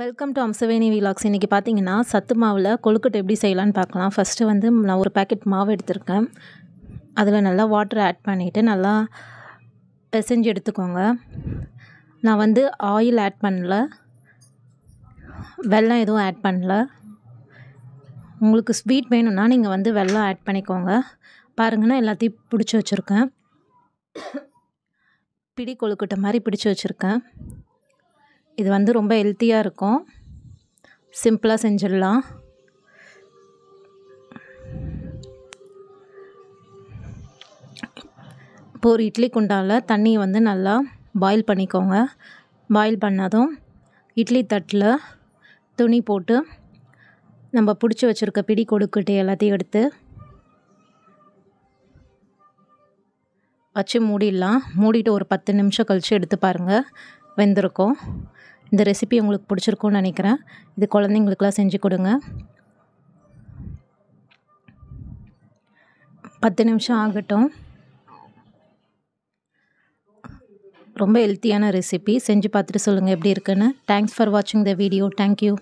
welcome to Amsaveni vlogs இன்றைக்கி பார்த்தீங்கன்னா சத்து மாவில் கொழுக்கட்டை எப்படி செய்யலான்னு பார்க்கலாம் ஃபஸ்ட்டு வந்து நான் ஒரு பேக்கெட் மாவு எடுத்திருக்கேன் அதில் நல்லா வாட்டர் ஆட் பண்ணிவிட்டு நல்லா பெசஞ்சு எடுத்துக்கோங்க நான் வந்து ஆயில் ஆட் பண்ணல வெல்லம் எதுவும் ஆட் பண்ணல உங்களுக்கு ஸ்வீட் வேணும்னா நீங்கள் வந்து வெல்லம் ஆட் பண்ணிக்கோங்க பாருங்கன்னா எல்லாத்தையும் பிடிச்சி வச்சுருக்கேன் பிடி கொழுக்கட்டை மாதிரி பிடிச்சி வச்சுருக்கேன் இது வந்து ரொம்ப ஹெல்த்தியாக இருக்கும் சிம்பிளாக செஞ்சிடலாம் இப்போ ஒரு இட்லி குண்டாவில் தண்ணியை வந்து நல்லா பாயில் பண்ணிக்கோங்க பாயில் பண்ணதும் இட்லி தட்டில் துணி போட்டு நம்ம பிடிச்சி வச்சுருக்க பிடி கொடுக்கிட்டு எல்லாத்தையும் எடுத்து வச்சு மூடிடலாம் மூடிட்டு ஒரு பத்து நிமிஷம் கழித்து எடுத்து பாருங்கள் வெந்திருக்கும் இந்த ரெசிபி உங்களுக்கு பிடிச்சிருக்கும்னு நினைக்கிறேன் இது குழந்தைங்களுக்கெலாம் செஞ்சு கொடுங்க பத்து நிமிஷம் ஆகட்டும் ரொம்ப ஹெல்த்தியான ரெசிபி செஞ்சு பார்த்துட்டு சொல்லுங்கள் எப்படி இருக்குன்னு தேங்க்ஸ் ஃபார் வாட்சிங் த வீடியோ தேங்க்யூ